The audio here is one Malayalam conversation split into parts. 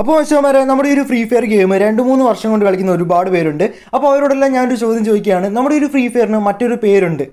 അപ്പോൾ അച്ഛന്മാരെ നമ്മുടെ ഈ ഒരു ഫ്രീ ഫയർ ഗെയിം രണ്ട് മൂന്ന് വർഷം കൊണ്ട് കളിക്കുന്ന ഒരുപാട് പേരുണ്ട് അപ്പോൾ അവരോടെല്ലാം ഞാനൊരു ചോദ്യം ചോദിക്കുകയാണ് നമ്മുടെ ഒരു ഫ്രീ ഫയറിന് മറ്റൊരു പേരുണ്ട്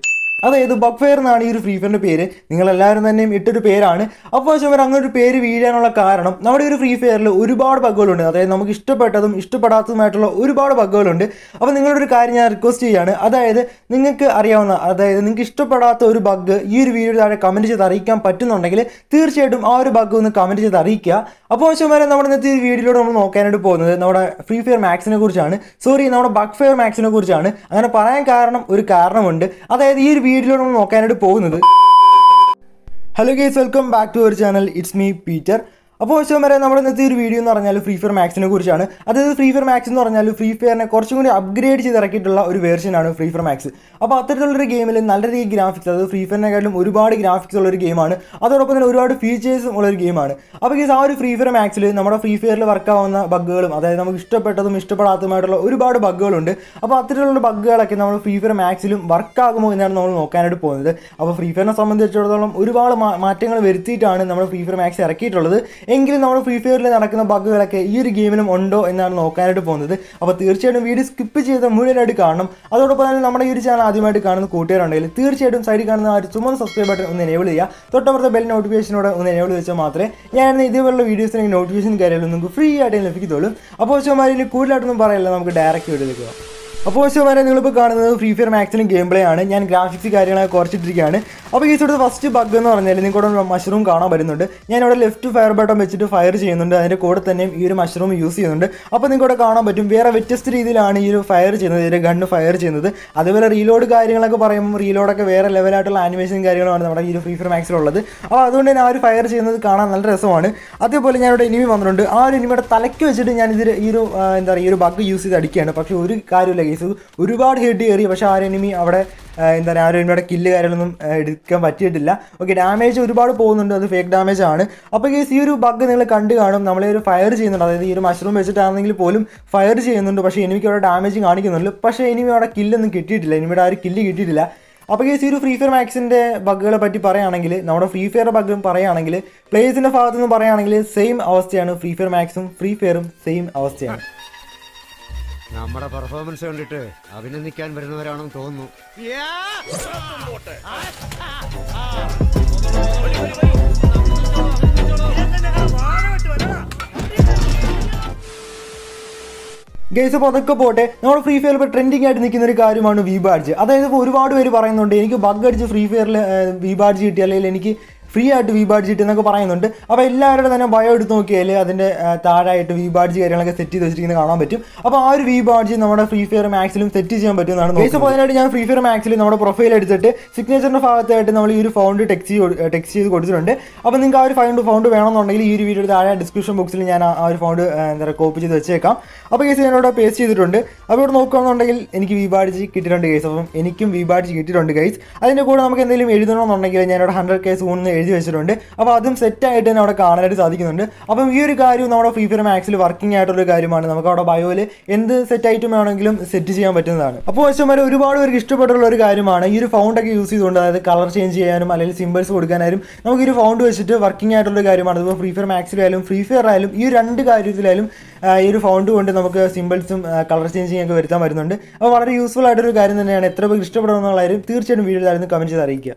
അതായത് ബഗ് ഫയർ എന്നാണ് ഈ ഒരു ഫ്രീ ഫയറിൻ്റെ പേര് നിങ്ങളെല്ലാവരും തന്നെയും ഇട്ടൊരു പേരാണ് അപ്പോൾ അങ്ങനെ ഒരു പേര് വീഴാനുള്ള കാരണം നമ്മുടെ ഒരു ഫ്രീ ഫയറിൽ ഒരുപാട് ബഗ്ഗുകളുണ്ട് അതായത് നമുക്ക് ഇഷ്ടപ്പെട്ടതും ഇഷ്ടപ്പെടാത്തതുമായിട്ടുള്ള ഒരുപാട് ബഗ്ഗുകളുണ്ട് അപ്പോൾ നിങ്ങളുടെ ഒരു കാര്യം ഞാൻ റിക്വസ്റ്റ് ചെയ്യുകയാണ് അതായത് നിങ്ങൾക്ക് അറിയാവുന്ന അതായത് നിങ്ങൾക്ക് ഇഷ്ടപ്പെടാത്ത ഒരു ബഗ് ഈ ഒരു വീഡിയോ താഴെ കമൻറ്റ് ചെയ്ത് അറിയിക്കാൻ പറ്റുന്നുണ്ടെങ്കിൽ തീർച്ചയായിട്ടും ആ ഒരു ബഗ് ഒന്ന് കമൻറ്റ് ചെയ്ത് അറിയിക്കുക അപ്പോൾ ചുമരെ നമ്മുടെ ഇന്നത്തെ ഈ വീഡിയോയിലൂടെ നമ്മൾ നോക്കാനായിട്ട് പോകുന്നത് നമ്മുടെ ഫ്രീ ഫയർ മാക്സിനെ കുറിച്ചാണ് സോറി നമ്മുടെ ബഗ് ഫയർ മാക്സിനെ കുറിച്ചാണ് അങ്ങനെ പറയാൻ കാരണം ഒരു കാരണമുണ്ട് അതായത് ഈ ഒരു വീഡിയോ വീഡിയോ നോക്കാനായിട്ട് പോകുന്നത് hello guys welcome back to our channel it's me Peter അപ്പോൾ ശേഷം വരെ നമ്മുടെ ഇന്നത്തെ ഒരു വീഡിയോ എന്ന് പറഞ്ഞാൽ ഫ്രീ ഫയർ മാക്സിനെ കുറിച്ചാണ് അതായത് ഫ്രീ ഫയർ മാക്സ് എന്ന് പറഞ്ഞാൽ ഫ്രീ ഫയറിനെ കുറച്ചും കൂടി അപ്ഗ്രേഡ് ചെയ്ത് ഇറക്കിയിട്ടുള്ള ഒരു വേർഷനാണ് ഫ്രീ ഫയർ മാക്സ് അപ്പോൾ അത്തരത്തിലുള്ളൊരു ഗെയിമിൽ നല്ല രീതിയിൽ ഗ്രാഫിക്സ് അതായത് ഫ്രീ ഫയറിനെക്കാളും ഒരുപാട് ഗ്രാഫിക്സ് ഉള്ള ഒരു ഗെയിമാണ് അതോടൊപ്പം തന്നെ ഒരുപാട് ഫീച്ചേഴ്സും ഉള്ള ഒരു ഗെയിമാണ് അപ്പോൾ ഈ ആ ഒരു ഫ്രീ ഫയർ മാക്സിൽ നമ്മുടെ ഫ്രീ ഫയറിൽ വർക്ക് ആവുന്ന ബഗ്ഗുകളും അതായത് നമുക്ക് ഇഷ്ടപ്പെട്ടതും ഇഷ്ടപ്പെടാത്തതുമായിട്ടുള്ള ഒരുപാട് ബഗ്ഗുകളുണ്ട് അപ്പോൾ അത്തരത്തിലുള്ള ബഗ്ഗുകളൊക്കെ നമ്മൾ ഫ്രീ ഫയർ മാക്സിലും വർക്ക് എന്നാണ് നമ്മൾ നോക്കാനായിട്ട് പോകുന്നത് അപ്പോൾ ഫ്രീ ഫയറിനെ സംബന്ധിച്ചിടത്തോളം ഒരുപാട് മാറ്റങ്ങൾ വരുത്തിയിട്ടാണ് നമ്മൾ ഫ്രീ ഫയർ മാക്സ് ഇറക്കിയിട്ടുള്ളത് എങ്കിലും നമ്മൾ ഫ്രീ ഫയറിൽ നടക്കുന്ന ബഗ്ഗുകളൊക്കെ ഈ ഒരു ഗെയിമിലും ഉണ്ടോ എന്നാണ് നോക്കാനായിട്ട് പോകുന്നത് അപ്പോൾ തീർച്ചയായിട്ടും വീഡിയോ സ്കിപ്പ് ചെയ്ത് മുഴുവനായിട്ട് കാണണം അതോടൊപ്പം തന്നെ നമ്മുടെ ഈ ഒരു ചാനൽ ആദ്യമായിട്ട് കാണുന്ന കൂട്ടുകാരുണ്ടെങ്കിൽ തീർച്ചയായിട്ടും സൈഡിൽ കാണുന്ന ആ ഒരു ചുമ സബ്സ്ക്രൈബ് ബട്ടൺ ഒന്ന് എനേബിൾ ചെയ്യുക തൊട്ടപ്പുറത്തെ ബെൽ നോട്ടിഫിക്കേഷനോട് ഒന്ന് എനേബിൾ വെച്ചാൽ മാത്രമേ ഞാൻ ഇതുപോലുള്ള വീഡിയോസിന് നോട്ടിഫിക്കേഷൻ കാര്യങ്ങളും നിങ്ങൾക്ക് ഫ്രീ ആയിട്ട് ലഭിക്കത്തുള്ളൂ അപ്പോൾ വെച്ചാൽ കൂടുതലായിട്ടൊന്നും പറയല്ല നമുക്ക് ഡയറക്റ്റ് വീഡിയോ അപ്പോൾ ശിവനെ നിങ്ങളിപ്പോൾ കാണുന്നത് ഫ്രീ ഫയർ മാക്സിനും ഗെയിം പ്ലേ ആണ് ഞാൻ ഗ്രാഫിക്സ് കാര്യങ്ങളൊക്കെ കുറച്ചിട്ടിരിക്കുകയാണ് അപ്പോൾ ഈ ഇവിടുത്തെ ഫസ്റ്റ് ബഗ് എന്ന് പറഞ്ഞാൽ ഒരു മഷ്റൂം കാണാൻ വരുന്നുണ്ട് ഞാൻ ഇവിടെ ലെഫ്റ്റ് ഫയർ ബട്ടൺ വെച്ചിട്ട് ഫയർ ചെയ്യുന്നുണ്ട് അതിൻ്റെ കൂടെ തന്നെയും ഈ ഒരു മഷ്റൂം യൂസ് ചെയ്യുന്നുണ്ട് അപ്പോൾ നിങ്ങൾക്കോടെ കാണാൻ പറ്റും വേറെ വ്യത്യസ്ത രീതിയിലാണ് ഈ ഒരു ഫയർ ചെയ്യുന്നത് ഇതിൻ്റെ ഗണ്ണ് ഫയർ ചെയ്യുന്നത് അതുപോലെ റീലോഡ് കാര്യങ്ങളൊക്കെ പറയുമ്പോൾ റീലോഡൊക്കെ വേറെ ലെവലായിട്ടുള്ള ആനിമേഷൻ കാര്യങ്ങളാണ് നമ്മുടെ ഈ ഒരു ഫ്രീ ഫയർ മാക്സിലുള്ളത് അപ്പോൾ അതുകൊണ്ട് തന്നെ ആ ഒരു ഫയർ ചെയ്യുന്നത് കാണാൻ നല്ല രസമാണ് അതേപോലെ ഞാൻ ഇവിടെ എനിമി വന്നിട്ടുണ്ട് ആ ഒരു ഇനിമിയുടെ തലയ്ക്ക് വെച്ചിട്ട് ഞാൻ ഈ ഒരു എന്താ പറയുക ഈ ഒരു ബഗ് യൂസ് ചെയ്ത് അടിക്കുകയാണ് പക്ഷേ ഒരു കാര്യമില്ല എനിമീസ് ഒരുപാട് ഹെഡ് കയറി പക്ഷേ ആ എനിമി അവിടെ എന്താ പറയുക ആ ഒരു എനിമിയുടെ കില്ല് കാര്യങ്ങളൊന്നും എടുക്കാൻ പറ്റിയിട്ടില്ല ഓക്കെ ഡാമേജ് ഒരുപാട് പോകുന്നുണ്ട് അത് ഫേക്ക് ഡാമേജ് ആണ് അപ്പോൾ കേസ് ഈ ഒരു ബഗ് നിങ്ങൾ കണ്ടു കാണും നമ്മൾ ഒരു ഫയർ ചെയ്യുന്നുണ്ട് അതായത് ഈ ഒരു മഷ്റൂം വെച്ചിട്ടാണെങ്കിൽ പോലും ഫയർ ചെയ്യുന്നുണ്ട് പക്ഷേ എനിമിക്ക് അവിടെ ഡാമേജ് കാണിക്കുന്നുണ്ട് പക്ഷേ എനിമി അവിടെ കില്ലൊന്നും കിട്ടിയിട്ടില്ല എനിമിയുടെ ആ ഒരു കില്ല് കിട്ടിയിട്ടില്ല അപ്പോൾ കേസ് ഈ ഒരു ഫ്രീ ഫയർ മാക്സിൻ്റെ ബഗ്ഗുകളെ പറ്റി പറയുകയാണെങ്കിൽ നമ്മുടെ ഫ്രീ ഫയർ ബഗ്ഗും പറയുകയാണെങ്കിൽ പ്ലേയേഴ്സിൻ്റെ ഭാഗത്തുനിന്ന് പറയുകയാണെങ്കിൽ സെയിം അവസ്ഥയാണ് ഫ്രീ ഫയർ മാക്സും ഫ്രീ ഫയറും സെയിം അവസ്ഥയാണ് നമ്മുടെ പെർഫോമൻസ് കണ്ടിട്ട് അഭിനന്ദിക്കാൻ വരുന്നവരാണെന്ന് തോന്നുന്നു ഗൈസ് അപ്പോൾ അതൊക്കെ പോട്ടെ നമ്മുടെ ഫ്രീ ഫയർ ഇപ്പോൾ ട്രെൻഡിങ് ആയിട്ട് നിൽക്കുന്ന ഒരു കാര്യമാണ് വി ബാഡ്ജ് അതായത് ഇപ്പോൾ ഒരുപാട് പേര് പറയുന്നുണ്ട് എനിക്ക് ബഗ് അടിച്ച് ഫ്രീ ഫയറിൽ വി ബാഡ്ജ് കിട്ടി അല്ലെങ്കിൽ എനിക്ക് ഫ്രീ ആയിട്ട് വി ബാഡ്ജ് കിട്ടുന്നൊക്കെ പറയുന്നുണ്ട് അപ്പോൾ എല്ലാവരുടെ തന്നെ ബയോ എടുത്ത് നോക്കിയാൽ അതിൻ്റെ താഴായിട്ട് വി ബാഡ്ജ് കാര്യങ്ങളൊക്കെ സെറ്റ് ചെയ്ത് വെച്ചിരിക്കുന്നത് കാണാൻ പറ്റും അപ്പോൾ ആ ഒരു വി ബാഡ്ജ് നമ്മുടെ ഫ്രീ ഫയർ മാക്സിലും സെറ്റ് ചെയ്യാൻ പറ്റും എന്നാണ് അപ്പോൾ അതിനായിട്ട് ഞാൻ ഫ്രീ ഫയർ മാക്സിൽ നമ്മുടെ പ്രൊഫൈൽ എടുത്തിട്ട് സിഗ്നേച്ചറിൻ്റെ ഭാഗത്തായിട്ട് നമ്മൾ ഈ ഒരു ഫൗണ്ട് ടെക്സ്റ്റ് ടെക്സ്റ്റ് ചെയ്ത് കൊടുത്തിട്ടുണ്ട് അപ്പോൾ നിങ്ങൾക്ക് ആ ഒരു ഫൗണ്ട് ഫൗണ്ട് വേണമെന്നുണ്ടെങ്കിൽ ഈ ഒരു വീഡിയോയുടെ താഴെ ഡിസ്ക്രിപ്ഷൻ ബോക്സിൽ ഞാൻ ആ ഒരു ഫൗണ്ട് എന്താ പറയുക കോപ്പ് ചെയ്ത് വെച്ചേക്കാം അപ്പോൾ കേസ് ഞാനിവിടെ പേസ്റ്റ് ചെയ്തിട്ടുണ്ട് അപ്പോൾ ഇവിടെ നോക്കുകയാണെന്നുണ്ടെങ്കിൽ എനിക്ക് വി ബാഡ്ജ് കിട്ടിയിട്ടുണ്ട് കേസ് അപ്പം എനിക്കും വി ബാഡ്ജ് കിട്ടിയിട്ടുണ്ട് കേസ് അതിൻ്റെ കൂടെ നമുക്ക് എന്തെങ്കിലും എഴുതണമെന്നുണ്ടെങ്കിൽ ഞാനിവിടെ ഹൺഡ്രഡ് കേസ് സൂൺ എഴുതി വെച്ചിട്ടുണ്ട് അപ്പോൾ അതും സെറ്റായിട്ട് തന്നെ അവിടെ കാണാനായിട്ട് സാധിക്കുന്നുണ്ട് അപ്പം ഈ ഒരു കാര്യം നമ്മുടെ ഫ്രീ ഫയർ മാക്സിൽ വർക്കിംഗ് ആയിട്ടുള്ള ഒരു കാര്യമാണ് നമുക്ക് അവിടെ ബയോയിൽ എന്ത് സെറ്റ് ഐറ്റം വേണമെങ്കിലും സെറ്റ് ചെയ്യാൻ പറ്റുന്നതാണ് അപ്പോൾ വശമാരെ ഒരുപാട് പേർക്ക് ഇഷ്ടപ്പെട്ടുള്ള ഒരു കാര്യമാണ് ഈ ഒരു ഫൗണ്ട് ഒക്കെ യൂസ് ചെയ്തുകൊണ്ട് അതായത് കളർ ചേഞ്ച് ചെയ്യാനും അല്ലെങ്കിൽ സിമ്പിൾസ് കൊടുക്കാനായാലും നമുക്ക് ഈ ഒരു ഫൗണ്ട് വെച്ചിട്ട് വർക്കിംഗ് ആയിട്ടുള്ള ഒരു കാര്യമാണ് അതിപ്പോൾ ഫ്രീ ഫയർ മാക്സിലായാലും ഫ്രീ ഫയർ ആയാലും ഈ രണ്ട് കാര്യത്തിലായാലും ഈ ഒരു ഫൗണ്ട് കൊണ്ട് നമുക്ക് സിമ്പിൾസും കളർ ചേഞ്ചിങ് ഒക്കെ വരുത്താൻ വരുന്നുണ്ട് അപ്പോൾ വളരെ യൂസ്ഫുൾ ആയിട്ടൊരു കാര്യം തന്നെയാണ് എത്ര പേർക്ക് ഇഷ്ടപ്പെടുമെന്നുള്ള കാര്യം തീർച്ചയായിട്ടും വീഡിയോ ആയിരുന്നു കമൻറ്റ് ചെയ്ത് അറിയിക്കുക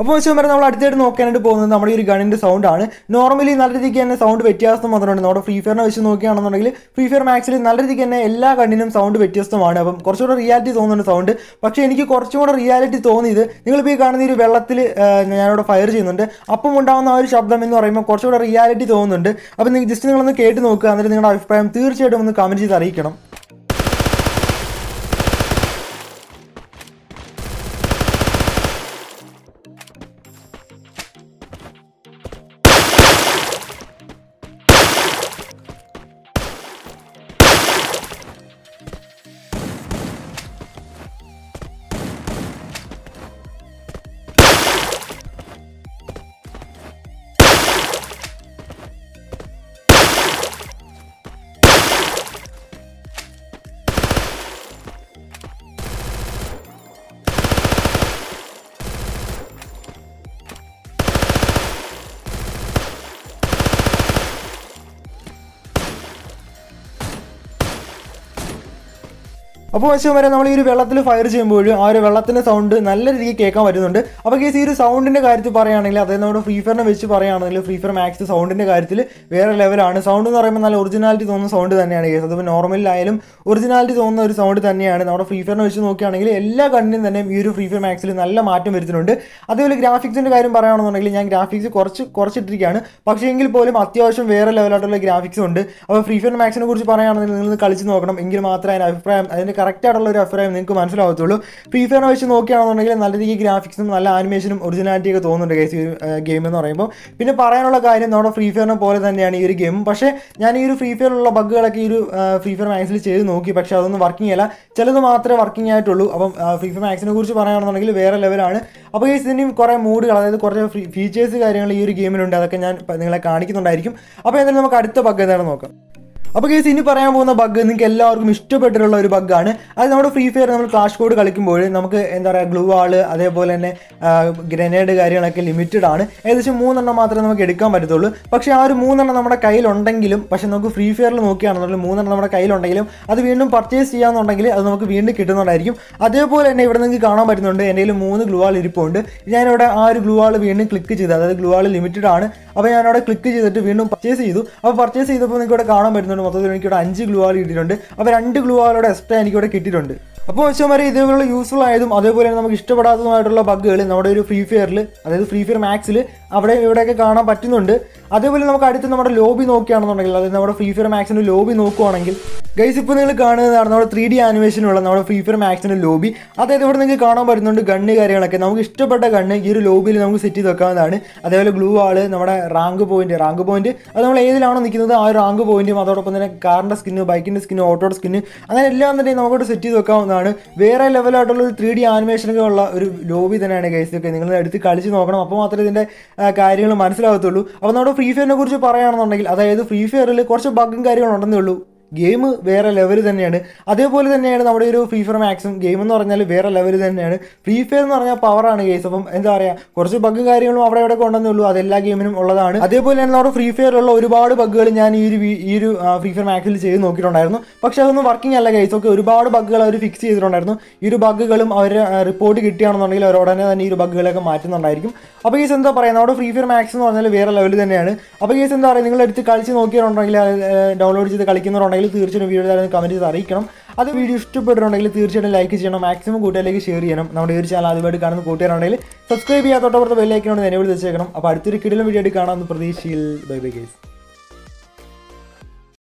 അപ്പോൾ വെച്ച് പറഞ്ഞാൽ നമ്മൾ അടുത്തായിട്ട് നോക്കാനായിട്ട് പോകുന്നത് നമ്മുടെ ഒരു ഗണിൻ്റെ സൗണ്ടാണ് നോർമലി നല്ല രീതിക്ക് തന്നെ സൗണ്ട് വ്യത്യാസം വന്നിട്ടുണ്ട് നമ്മുടെ ഫ്രീ ഫയറിനെ വെച്ച് നോക്കുകയാണെന്നുണ്ടെങ്കിൽ ഫ്രീ ഫയർ മാക്സിൽ നല്ല രീതിക്ക് തന്നെ എല്ലാ ഗണ്ണിനും സൗണ്ട് വ്യത്യസ്തമാണ് അപ്പം കുറച്ചുകൂടെ റിയാലിറ്റി തോന്നുന്നുണ്ട് സൗണ്ട് പക്ഷേ എനിക്ക് കുറച്ചും കൂടെ റിയാലിറ്റി തോന്നിയത് നിങ്ങളിപ്പോൾ ഈ കാണുന്ന ഒരു വെള്ളത്തിൽ ഞാനിവിടെ ഫയർ ചെയ്യുന്നുണ്ട് അപ്പം ഉണ്ടാകുന്ന ആ ഒരു ശബ്ദം എന്ന് പറയുമ്പോൾ കുറച്ചുകൂടെ റിയാലിറ്റി തോന്നുന്നുണ്ട് അപ്പം നിങ്ങൾ ജസ്റ്റ് നിങ്ങളൊന്ന് കേട്ട് നോക്കുക എന്നിട്ട് നിങ്ങളുടെ അഭിപ്രായം തീർച്ചയായിട്ടും ഒന്ന് കമൻറ്റ് ചെയ്ത് അറിയിക്കണം അപ്പോൾ വശം വരെ നമ്മൾ ഈ ഒരു വെള്ളത്തിൽ ഫയർ ചെയ്യുമ്പോൾ ആ ഒരു വെള്ളത്തിൻ്റെ സൗണ്ട് നല്ല രീതിക്ക് കേൾക്കാൻ പറ്റുന്നുണ്ട് അപ്പോൾ കേസ് ഈ ഒരു സൗണ്ടിൻ്റെ കാര്യത്തിൽ പറയുകയാണെങ്കിൽ അതായത് നമ്മുടെ ഫ്രീ ഫയറിനെ വെച്ച് പറയുകയാണെങ്കിൽ ഫ്രീ ഫയർ മാക്സ് സൗണ്ടിൻ്റെ കാര്യത്തിൽ വേറെ ലെവലാണ് സൗണ്ട് എന്ന് പറയുമ്പോൾ നല്ല ഒറിജിനാലിറ്റി തോന്നുന്ന സൗണ്ട് തന്നെയാണ് കേസ് അതിപ്പോൾ നോർമലിലായാലും ഒറിജിനാലിറ്റി തോന്നുന്ന ഒരു സൗണ്ട് തന്നെയാണ് നമ്മുടെ ഫ്രീ ഫയറിനെ വെച്ച് നോക്കുകയാണെങ്കിൽ എല്ലാ കണ്ണിനും തന്നെ ഈ ഒരു ഫ്രീ ഫയർ മാക്സിൽ നല്ല മാറ്റം വരുത്തുന്നുണ്ട് അതേപോലെ ഗ്രാഫിക്സിൻ്റെ കാര്യം പറയുകയാണെന്നുണ്ടെങ്കിൽ ഞാൻ ഗ്രാഫിക്സ് കുറച്ച് കുറച്ചിട്ടിരിക്കുകയാണ് പക്ഷേ എങ്കിൽ പോലും അത്യാവശ്യം വേറെ ലെവലായിട്ടുള്ള ഗ്രാഫിക്സ് ഉണ്ട് അപ്പോൾ ഫ്രീ ഫയർ മാക്സിനെ കുറിച്ച് പറയുകയാണെങ്കിൽ നിങ്ങൾ കളിച്ച് നോക്കണം എങ്കിൽ മാത്രമേ അതിൻ്റെ അഭിപ്രായം അതിൻ്റെ കറക്റ്റ് ആയിട്ടുള്ള ഒരു അഭിപ്രായം നിങ്ങൾക്ക് മനസ്സിലാവത്തുള്ളൂ ഫ്രീ ഫയറിനെ വെച്ച് നോക്കുകയാണെന്നുണ്ടെങ്കിൽ നല്ല രീതിക്ക് ഗ്രാഫിക്സും നല്ല ആനിമേഷനും ഒറിജിനാലിറ്റി ഒക്കെ തോന്നുന്നുണ്ട് കേസ് ഈ ഗെയിം എന്ന് പറയുമ്പോൾ പിന്നെ പറയാനുള്ള കാര്യം നമ്മുടെ ഫ്രീ ഫയറിനെ പോലെ തന്നെയാണ് ഈ ഒരു ഗെയിം പക്ഷേ ഞാൻ ഈ ഒരു ഫ്രീ ഫയറിലുള്ള ബഗ്ഗുകളൊക്കെ ഈ ഒരു ഫ്രീ ഫയർ മാക്സിൽ ചെയ്ത് നോക്കി പക്ഷേ അതൊന്നും വർക്കിംഗ് അല്ല ചിലത് മാത്രമേ വർക്കിംഗ് ആയിട്ടുള്ളൂ അപ്പം ഫ്രീ ഫയർ മാക്സിനെ കുറിച്ച് പറയുകയാണെന്നുണ്ടെങ്കിൽ വേറെ ലെവലാണ് അപ്പോൾ ഈ ഇതിൻ്റെയും കുറേ മൂഡുകൾ അതായത് കുറച്ച് ഫീച്ചേഴ്സ് കാര്യങ്ങൾ ഈ ഒരു ഗെയിമിലുണ്ട് അതൊക്കെ ഞാൻ നിങ്ങളെ കാണിക്കുന്നുണ്ടായിരിക്കും അപ്പോൾ എന്തായാലും നമുക്ക് അടുത്ത ബഗ് എന്താണെന്ന് നോക്കാം അപ്പോൾ കേസ് ഇനി പറയാൻ പോകുന്ന ബഗ് നിങ്ങൾക്ക് എല്ലാവർക്കും ഇഷ്ടപ്പെട്ടിട്ടുള്ള ഒരു ബഗ് ആണ് അത് നമ്മുടെ ഫ്രീ ഫയർ നമ്മൾ ക്ലാഷ് കോഡ് കളിക്കുമ്പോൾ നമുക്ക് എന്താ പറയുക ഗ്ലൂ ആള് അതേപോലെ തന്നെ ഗ്രനേഡ് കാര്യങ്ങളൊക്കെ ലിമിറ്റഡ് ആണ് ഏകദേശം മൂന്നെണ്ണം മാത്രമേ നമുക്ക് എടുക്കാൻ പറ്റത്തുള്ളൂ പക്ഷേ ആ ഒരു മൂന്നെണ്ണം നമ്മുടെ കയ്യിലുണ്ടെങ്കിലും പക്ഷേ നമുക്ക് ഫ്രീ ഫയറിൽ നോക്കുകയാണെന്നുണ്ടെങ്കിൽ മൂന്നെണ്ണം നമ്മുടെ കയ്യിലുണ്ടെങ്കിലും അത് വീണ്ടും പർച്ചേസ് ചെയ്യാമെന്നുണ്ടെങ്കിൽ അത് നമുക്ക് വീണ്ടും കിട്ടുന്നുണ്ടായിരിക്കും അതേപോലെ തന്നെ ഇവിടെ നിങ്ങൾക്ക് കാണാൻ പറ്റുന്നുണ്ട് എൻ്റെ മൂന്ന് ഗ്ലൂ വാൾ ഇരിപ്പുണ്ട് ഞാനിവിടെ ആ ഒരു ഗ്ലൂ വാൾ വീണ്ടും ക്ലിക്ക് ചെയ്ത് അതായത് ഗ്ലൂ വാൾ ലിമിറ്റഡ് ആണ് അപ്പോൾ ഞാനവിടെ ക്ലിക്ക് ചെയ്തിട്ട് വീണ്ടും പർച്ചേസ് ചെയ്തു അപ്പോൾ പർച്ചേസ് ചെയ്തപ്പോൾ നിങ്ങൾക്ക് ഇവിടെ കാണാൻ പറ്റുന്നുണ്ട് കിട്ടിയിട്ടുണ്ട് മൊത്തത്തിൽ എനിക്കിവിടെ അഞ്ച് ഗ്ലൂ ആൾ കിട്ടിയിട്ടുണ്ട് അപ്പോൾ രണ്ട് ഗ്ലൂ ആളുടെ എക്സ്ട്രാ എനിക്കിവിടെ കിട്ടിയിട്ടുണ്ട് അപ്പോൾ വെച്ചാൽ ഇതേപോലെ യൂസ്ഫുൾ ആയതും അതേപോലെ തന്നെ നമുക്ക് ഇഷ്ടപ്പെടാത്തതുമായിട്ടുള്ള ബഗ്ഗുകൾ നമ്മുടെ ഒരു ഫ്രീ ഫയറിൽ അതായത് ഫ്രീ ഫയർ മാക്സിൽ അവിടെ ഇവിടെയൊക്കെ കാണാൻ പറ്റുന്നുണ്ട് അതേപോലെ നമുക്ക് അടുത്ത് നമ്മുടെ ലോബി നോക്കുകയാണെന്നുണ്ടെങ്കിൽ അതായത് നമ്മുടെ ഫ്രീ ഫയർ മാക്സിൻ്റെ ലോബി നോക്കുകയാണെങ്കിൽ ഗൈസ് ഇപ്പോൾ നിങ്ങൾ കാണുന്നതാണ് നമ്മുടെ ത്രീ ഡി ആനിമേഷനുള്ള നമ്മുടെ ഫ്രീ ഫയർ മാക്സിൻ്റെ ലോബി അതായത് ഇവിടെ നിങ്ങൾക്ക് കാണാൻ പറ്റുന്നുണ്ട് ഗണ്ണ് കാര്യങ്ങളൊക്കെ നമുക്ക് ഇഷ്ടപ്പെട്ട ഗണ്ണ് ഈ ഒരു ലോബിയിൽ നമുക്ക് സെറ്റ് ചെയ്ത് വെക്കാവുന്നതാണ് അതേപോലെ ഗ്ലൂ ആള് നമ്മുടെ റാങ്ക് പോയിന്റ് റാങ്ക് പോയിന്റ് അത് നമ്മൾ ഏതിലാണോ നിൽക്കുന്നത് ആ റാങ്ക് പോയിന്റും അതോടൊപ്പം തന്നെ കാറിൻ്റെ സ്കിന്ന് ബൈക്കിൻ്റെ സ്കിന്ന് ഓട്ടോയുടെ സ്കിന്ന് അങ്ങനെ എല്ലാം തന്നെ നമുക്കോട്ട് സെറ്റ് ചെയ്ത് വെക്കാവുന്നതാണ് വേറെ ലെവലായിട്ടുള്ള ഒരു ത്രീ ഡി ആനിമേഷനൊക്കെ ഉള്ള ഒരു ലോബി തന്നെയാണ് ഗൈസ് ഒക്കെ നിങ്ങൾ എടുത്ത് കളിച്ച് നോക്കണം അപ്പോൾ മാത്രമേ ഇതിൻ്റെ കാര്യങ്ങൾ മനസ്സിലാകത്തുള്ളൂ അപ്പോൾ നമ്മുടെ ഫ്രീ ഫയറിനെ കുറിച്ച് പറയുകയാണെന്നുണ്ടെങ്കിൽ അതായത് ഫ്രീ ഫയറിൽ കുറച്ച് ബഗ്ഗും കാര്യങ്ങളുണ്ടെന്നേ ഉള്ളൂ ഗെയിം വേറെ ലെവൽ തന്നെയാണ് അതേപോലെ തന്നെയാണ് നമ്മുടെ ഒരു ഫ്രീ ഫയർ മാക്സിമം ഗെയിം എന്ന് പറഞ്ഞാൽ വേറെ ലെവൽ തന്നെയാണ് ഫ്രീ ഫയർ എന്ന് പറഞ്ഞാൽ പവറാണ് ഗെയിംസ് അപ്പം എന്താ പറയുക കുറച്ച് ബഗ് കാര്യങ്ങളും അവിടെ ഇവിടെ കൊണ്ടുവന്നുള്ളൂ അതെല്ലാ ഗെയിമിനും ഉള്ളതാണ് അതേപോലെ തന്നെ നമ്മുടെ ഫ്രീ ഫയറിലുള്ള ഒരുപാട് ബഗ്ഗുകൾ ഞാൻ ഈ ഒരു ഈ ഒരു ഫ്രീ ഫയർ മാക്സിൽ ചെയ്ത് നോക്കിയിട്ടുണ്ടായിരുന്നു പക്ഷേ അതൊന്നും വർക്കിംഗ് അല്ല കേസ് ഒക്കെ ഒരുപാട് ബഗ്ഗുകൾ അവർ ഫിക്സ് ചെയ്തിട്ടുണ്ടായിരുന്നു ഈ ഒരു ബഗ്ഗുകളും അവർ റിപ്പോർട്ട് കിട്ടുകയാണെന്നുണ്ടെങ്കിൽ അവർ ഉടനെ തന്നെ ഈ ഒരു ബഗ്ഗുകളൊക്കെ മാറ്റുന്നുണ്ടായിരിക്കും അപ്പോൾ കേസ് എന്താ പറയുക നമ്മുടെ ഫ്രീ ഫയർ മാക്സ് എന്ന് പറഞ്ഞാൽ വേറെ ലെവൽ തന്നെയാണ് അപ്പോൾ കേസ് എന്താ പറയുക നിങ്ങളെടുത്ത് കളിച്ച് നോക്കിയിട്ടുണ്ടെങ്കിൽ ഡൗൺലോഡ് ചെയ്ത് കളിക്കുന്നവരുണ്ടെങ്കിൽ ഉണ്ടെങ്കിൽ തീർച്ചയായും വീഡിയോ താരം കമൻറ്റ് ചെയ്ത് അറിയിക്കണം അത് വീഡിയോ ഇഷ്ടപ്പെട്ടിട്ടുണ്ടെങ്കിൽ തീർച്ചയായിട്ടും ലൈക്ക് ചെയ്യണം മാക്സിമം കൂട്ടുകാരിലേക്ക് ഷെയർ ചെയ്യണം നമ്മുടെ ഈ ഒരു ചാനൽ ആദ്യമായിട്ട് കാണുന്ന കൂട്ടുകാരുണ്ടെങ്കിൽ സബ്സ്ക്രൈബ് ചെയ്യാത്തോട്ടപ്പുറത്ത് ബെല്ലൈക്കനോട് നിലവിൽ വെച്ചേക്കണം അപ്പോൾ അടുത്തൊരു കിടിലും വീഡിയോ ആയിട്ട് കാണാമെന്ന് പ്രതീക്ഷയിൽ ബൈ ബൈ ഗേസ്